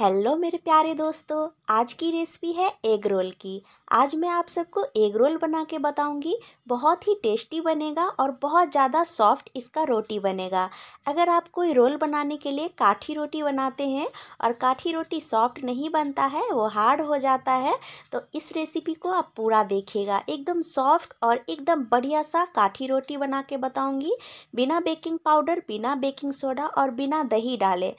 hello मेरे प्यारे दोस्तों आज की रेसिपी है एग रोल की आज मैं आप सबको एग रोल बना के बताऊंगी बहुत ही टेस्टी बनेगा और बहुत ज़्यादा सॉफ्ट इसका रोटी बनेगा अगर आप कोई रोल बनाने के लिए काठी रोटी बनाते हैं और काठी रोटी सॉफ्ट नहीं बनता है वो हार्ड हो जाता है तो इस रेसिपी को आप पूरा देखिएगा एकदम सॉफ्ट और एकदम बढ़िया सा काठी रोटी बना के बताऊँगी बिना बेकिंग पाउडर बिना बेकिंग सोडा और बिना दही डाले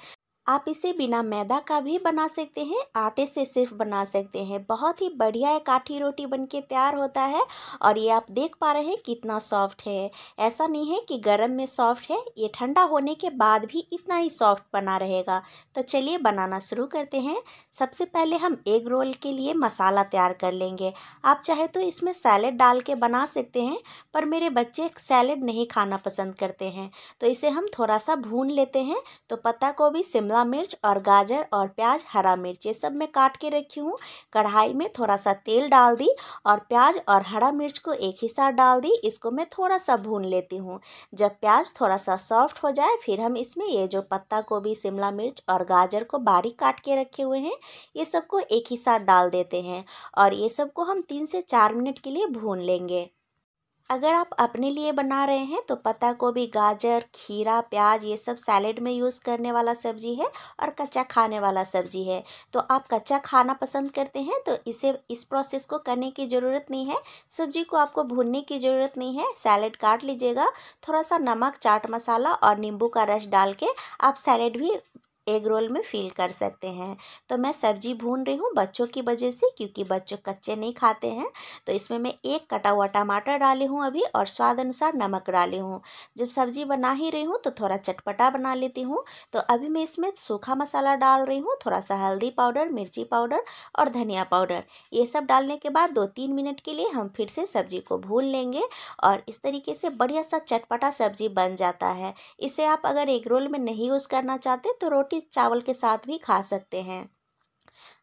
आप इसे बिना मैदा का भी बना सकते हैं आटे से सिर्फ बना सकते हैं बहुत ही बढ़िया एक आठी रोटी बन के तैयार होता है और ये आप देख पा रहे हैं कितना सॉफ्ट है ऐसा नहीं है कि गर्म में सॉफ्ट है ये ठंडा होने के बाद भी इतना ही सॉफ्ट बना रहेगा तो चलिए बनाना शुरू करते हैं सबसे पहले हम एग रोल के लिए मसाला तैयार कर लेंगे आप चाहे तो इसमें सैलेड डाल के बना सकते हैं पर मेरे बच्चे सैलेड नहीं खाना पसंद करते हैं तो इसे हम थोड़ा सा भून लेते हैं तो पत्ता गोभी शिमला शिमला मिर्च और गाजर और प्याज हरा मिर्च ये सब मैं काट के रखी हूँ कढ़ाई में थोड़ा सा तेल डाल दी और प्याज और हरा मिर्च को एक ही साथ डाल दी इसको मैं थोड़ा सा भून लेती हूँ जब प्याज थोड़ा सा सॉफ्ट हो जाए फिर हम इसमें ये जो पत्ता गोभी शिमला मिर्च और गाजर को बारीक काट के रखे हुए हैं ये सबको एक ही साथ डाल देते हैं और ये सबको हम तीन से चार मिनट के लिए भून लेंगे अगर आप अपने लिए बना रहे हैं तो पत्ता गोभी गाजर खीरा प्याज ये सब सैलेड में यूज़ करने वाला सब्जी है और कच्चा खाने वाला सब्जी है तो आप कच्चा खाना पसंद करते हैं तो इसे इस प्रोसेस को करने की ज़रूरत नहीं है सब्जी को आपको भूनने की ज़रूरत नहीं है सैलेड काट लीजिएगा थोड़ा सा नमक चाट मसाला और नींबू का रस डाल के आप सैलेड भी एग रोल में फील कर सकते हैं तो मैं सब्जी भून रही हूँ बच्चों की वजह से क्योंकि बच्चों कच्चे नहीं खाते हैं तो इसमें मैं एक कटा हुआ टमाटर डाली हूँ अभी और स्वाद अनुसार नमक डाली हूँ जब सब्जी बना ही रही हूँ तो थोड़ा चटपटा बना लेती हूँ तो अभी मैं इसमें सूखा मसाला डाल रही हूँ थोड़ा सा हल्दी पाउडर मिर्ची पाउडर और धनिया पाउडर ये सब डालने के बाद दो तीन मिनट के लिए हम फिर से सब्जी को भून लेंगे और इस तरीके से बढ़िया सा चटपटा सब्जी बन जाता है इसे आप अगर एग रोल में नहीं यूज़ करना चाहते तो रोटी के चावल के साथ भी खा सकते हैं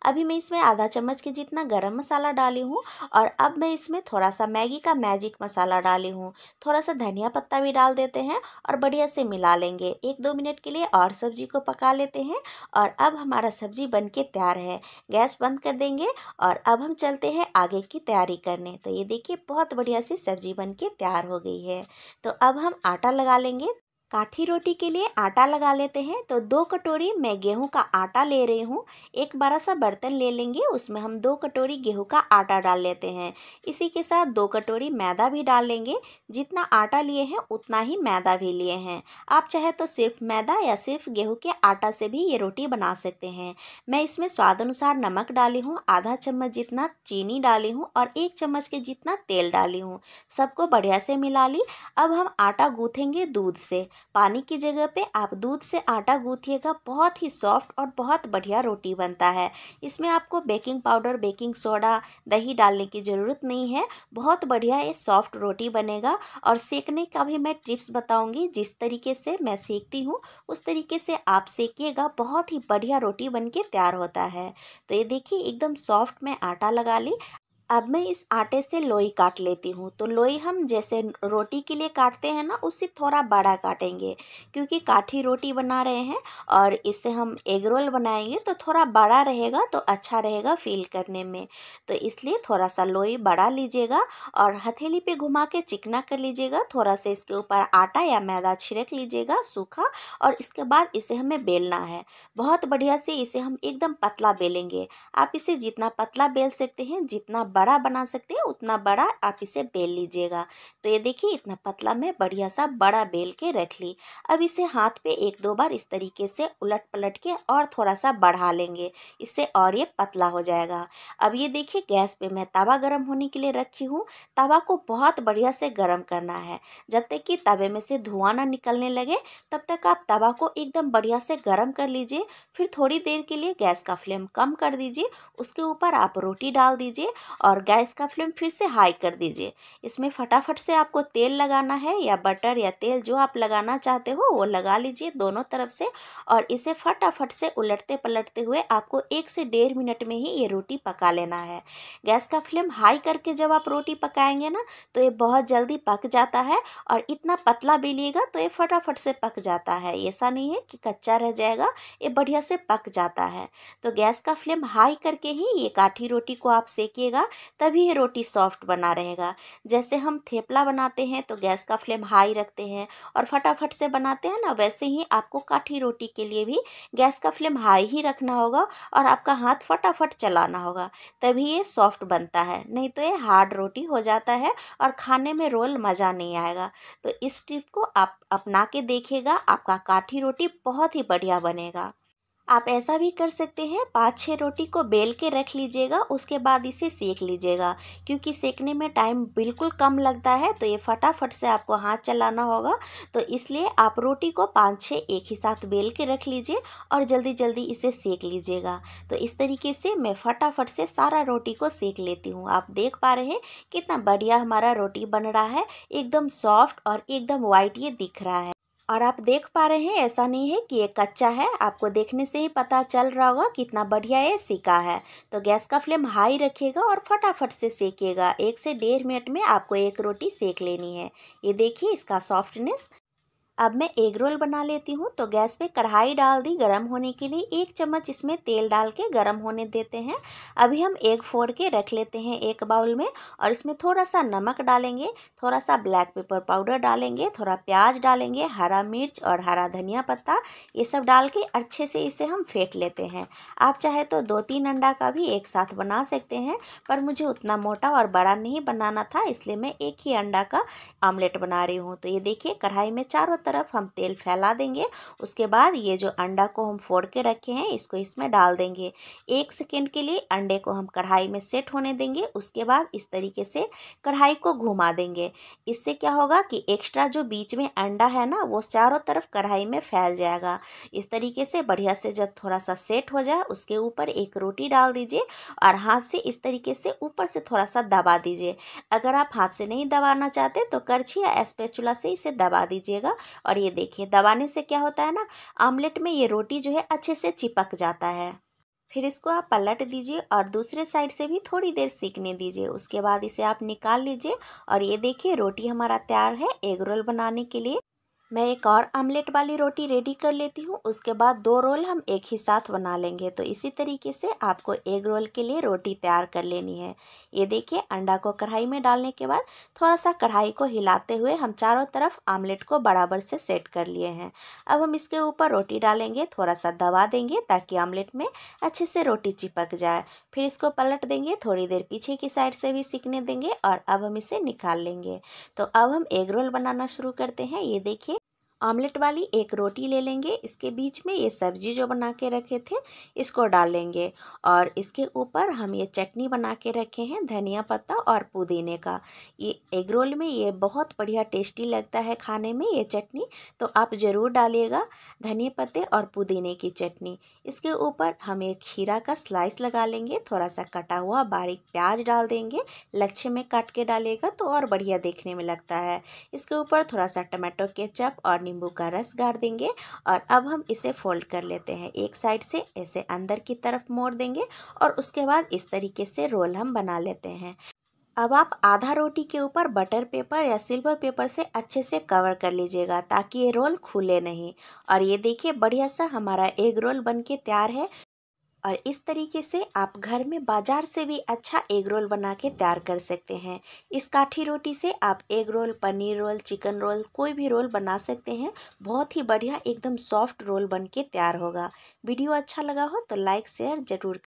अभी मैं इसमें आधा चम्मच के जितना गरम मसाला डाली हूँ और अब मैं इसमें थोड़ा सा मैगी का मैजिक मसाला डाली हूँ थोड़ा सा धनिया पत्ता भी डाल देते हैं और बढ़िया से मिला लेंगे एक दो मिनट के लिए और सब्जी को पका लेते हैं और अब हमारा सब्जी बन के तैयार है गैस बंद कर देंगे और अब हम चलते हैं आगे की तैयारी करने तो ये देखिए बहुत बढ़िया सी सब्जी बन के तैयार हो गई है तो अब हम आटा लगा लेंगे काठी रोटी के लिए आटा लगा लेते हैं तो दो कटोरी मैं गेहूं का आटा ले रही हूँ एक बड़ा सा बर्तन ले लेंगे उसमें हम दो कटोरी गेहूं का आटा डाल लेते हैं इसी के साथ दो कटोरी मैदा भी डाल लेंगे जितना आटा लिए हैं उतना ही मैदा भी लिए हैं आप चाहे तो सिर्फ मैदा या सिर्फ गेहूँ के आटा से भी ये रोटी बना सकते हैं मैं इसमें स्वाद अनुसार नमक डाली हूँ आधा चम्मच जितना चीनी डाली हूँ और एक चम्मच के जितना तेल डाली हूँ सबको बढ़िया से मिला ली अब हम आटा गूँथेंगे दूध से पानी की जगह पे आप दूध से आटा गूंथिएगा बहुत ही सॉफ्ट और बहुत बढ़िया रोटी बनता है इसमें आपको बेकिंग पाउडर बेकिंग सोडा दही डालने की ज़रूरत नहीं है बहुत बढ़िया ये सॉफ्ट रोटी बनेगा और सेकने का भी मैं टिप्स बताऊँगी जिस तरीके से मैं सेकती हूँ उस तरीके से आप सेकिएगा बहुत ही बढ़िया रोटी बन के तैयार होता है तो ये देखिए एकदम सॉफ्ट में आटा लगा ली अब मैं इस आटे से लोई काट लेती हूँ तो लोई हम जैसे रोटी के लिए काटते हैं ना उससे थोड़ा बड़ा काटेंगे क्योंकि काठी रोटी बना रहे हैं और इससे हम एग रोल बनाएंगे तो थोड़ा बड़ा रहेगा तो अच्छा रहेगा फील करने में तो इसलिए थोड़ा सा लोई बड़ा लीजिएगा और हथेली पे घुमा के चिकना कर लीजिएगा थोड़ा सा इसके ऊपर आटा या मैदा छिड़क लीजिएगा सूखा और इसके बाद इसे हमें बेलना है बहुत बढ़िया से इसे हम एकदम पतला बेलेंगे आप इसे जितना पतला बेल सकते हैं जितना बड़ा बना सकते हैं उतना बड़ा आप इसे बेल लीजिएगा तो ये देखिए इतना पतला मैं बढ़िया सा बड़ा बेल के रख ली अब इसे हाथ पे एक दो बार इस तरीके से उलट पलट के और थोड़ा सा बढ़ा लेंगे इससे और ये पतला हो जाएगा अब ये देखिए गैस पे मैं तवा गर्म होने के लिए रखी हूँ तवा को बहुत बढ़िया से गर्म करना है जब तक कि तवे में से धुआं ना निकलने लगे तब तक आप तवा को एकदम बढ़िया से गर्म कर लीजिए फिर थोड़ी देर के लिए गैस का फ्लेम कम कर दीजिए उसके ऊपर आप रोटी डाल दीजिए और और गैस का फ्लेम फिर से हाई कर दीजिए इसमें फटाफट से आपको तेल लगाना है या बटर या तेल जो आप लगाना चाहते हो वो लगा लीजिए दोनों तरफ से और इसे फटाफट से उलटते पलटते हुए आपको एक से डेढ़ मिनट में ही ये रोटी पका लेना है गैस का फ्लेम हाई करके जब आप रोटी पकाएंगे ना तो ये बहुत जल्दी पक जाता है और इतना पतला बेलिएगा तो ये फटाफट से पक जाता है ऐसा नहीं है कि कच्चा रह जाएगा ये बढ़िया से पक जाता है तो गैस का फ्लेम हाई करके ही ये काठी रोटी को आप सेकिएगा तभी ये रोटी सॉफ्ट बना रहेगा जैसे हम थेपला बनाते हैं तो गैस का फ्लेम हाई रखते हैं और फटाफट से बनाते हैं ना वैसे ही आपको काठी रोटी के लिए भी गैस का फ्लेम हाई ही रखना होगा और आपका हाथ फटाफट चलाना होगा तभी ये सॉफ्ट बनता है नहीं तो ये हार्ड रोटी हो जाता है और खाने में रोल मज़ा नहीं आएगा तो इस टिप को आप अपना के देखेगा आपका काठी रोटी बहुत ही बढ़िया बनेगा आप ऐसा भी कर सकते हैं पाँच छः रोटी को बेल के रख लीजिएगा उसके बाद इसे सेक लीजिएगा क्योंकि सेकने में टाइम बिल्कुल कम लगता है तो ये फटाफट से आपको हाथ चलाना होगा तो इसलिए आप रोटी को पाँच छः एक ही साथ बेल के रख लीजिए और जल्दी जल्दी इसे सेक लीजिएगा तो इस तरीके से मैं फटाफट से सारा रोटी को सेक लेती हूँ आप देख पा रहे हैं कितना बढ़िया हमारा रोटी बन रहा है एकदम सॉफ्ट और एकदम वाइट ये दिख रहा है और आप देख पा रहे हैं ऐसा नहीं है कि ये कच्चा है आपको देखने से ही पता चल रहा होगा कितना बढ़िया ये सीका है तो गैस का फ्लेम हाई रखिएगा और फटाफट से सेकिएगा एक से डेढ़ मिनट में आपको एक रोटी सेक लेनी है ये देखिए इसका सॉफ्टनेस अब मैं एग रोल बना लेती हूँ तो गैस पे कढ़ाई डाल दी गरम होने के लिए एक चम्मच इसमें तेल डाल के गरम होने देते हैं अभी हम एग फोड़ के रख लेते हैं एक बाउल में और इसमें थोड़ा सा नमक डालेंगे थोड़ा सा ब्लैक पेपर पाउडर डालेंगे थोड़ा प्याज डालेंगे हरा मिर्च और हरा धनिया पत्ता ये सब डाल के अच्छे से इसे हम फेंट लेते हैं आप चाहे तो दो तीन अंडा का भी एक साथ बना सकते हैं पर मुझे उतना मोटा और बड़ा नहीं बनाना था इसलिए मैं एक ही अंडा का आमलेट बना रही हूँ तो ये देखिए कढ़ाई में चारों तरफ हम तेल फैला देंगे उसके बाद ये जो अंडा को हम फोड़ के रखे हैं इसको इसमें डाल देंगे एक सेकेंड के लिए अंडे को हम कढ़ाई में सेट होने देंगे उसके बाद इस तरीके से कढ़ाई को घुमा देंगे इससे क्या होगा कि एक्स्ट्रा जो बीच में अंडा है ना वो चारों तरफ कढ़ाई में फैल जाएगा इस तरीके से बढ़िया से जब थोड़ा सा सेट हो जाए उसके ऊपर एक रोटी डाल दीजिए और हाथ से इस तरीके से ऊपर से थोड़ा सा दबा दीजिए अगर आप हाथ से नहीं दबाना चाहते तो करछी या स्पेचुला से इसे दबा दीजिएगा और ये देखिए दबाने से क्या होता है ना आमलेट में ये रोटी जो है अच्छे से चिपक जाता है फिर इसको आप पलट दीजिए और दूसरे साइड से भी थोड़ी देर सीखने दीजिए उसके बाद इसे आप निकाल लीजिए और ये देखिए रोटी हमारा तैयार है एग रोल बनाने के लिए मैं एक और आमलेट वाली रोटी रेडी कर लेती हूँ उसके बाद दो रोल हम एक ही साथ बना लेंगे तो इसी तरीके से आपको एग रोल के लिए रोटी तैयार कर लेनी है ये देखिए अंडा को कढ़ाई में डालने के बाद थोड़ा सा कढ़ाई को हिलाते हुए हम चारों तरफ आमलेट को बराबर से सेट कर लिए हैं अब हम इसके ऊपर रोटी डालेंगे थोड़ा सा दबा देंगे ताकि आमलेट में अच्छे से रोटी चिपक जाए फिर इसको पलट देंगे थोड़ी देर पीछे की साइड से भी सीखने देंगे और अब हम इसे निकाल लेंगे तो अब हम एग रोल बनाना शुरू करते हैं ये देखिए आमलेट वाली एक रोटी ले लेंगे इसके बीच में ये सब्जी जो बना के रखे थे इसको डाल लेंगे और इसके ऊपर हम ये चटनी बना के रखे हैं धनिया पत्ता और पुदीने का ये एग रोल में ये बहुत बढ़िया टेस्टी लगता है खाने में ये चटनी तो आप ज़रूर डालिएगा धनिया पत्ते और पुदीने की चटनी इसके ऊपर हम एक खीरा का स्लाइस लगा लेंगे थोड़ा सा कटा हुआ बारीक प्याज डाल देंगे लच्छे में काट के डालेगा तो और बढ़िया देखने में लगता है इसके ऊपर थोड़ा सा टमाटो केचप और नींबू का रस गाड़ देंगे और अब हम इसे फोल्ड कर लेते हैं एक साइड से ऐसे अंदर की तरफ मोड़ देंगे और उसके बाद इस तरीके से रोल हम बना लेते हैं अब आप आधा रोटी के ऊपर बटर पेपर या सिल्वर पेपर से अच्छे से कवर कर लीजिएगा ताकि ये रोल खुले नहीं और ये देखिए बढ़िया सा हमारा एग रोल बन के तैयार है और इस तरीके से आप घर में बाज़ार से भी अच्छा एग रोल बना के तैयार कर सकते हैं इस काठी रोटी से आप egg roll paneer roll chicken roll कोई भी रोल बना सकते हैं बहुत ही बढ़िया एकदम सॉफ्ट रोल बन के तैयार होगा वीडियो अच्छा लगा हो तो लाइक शेयर ज़रूर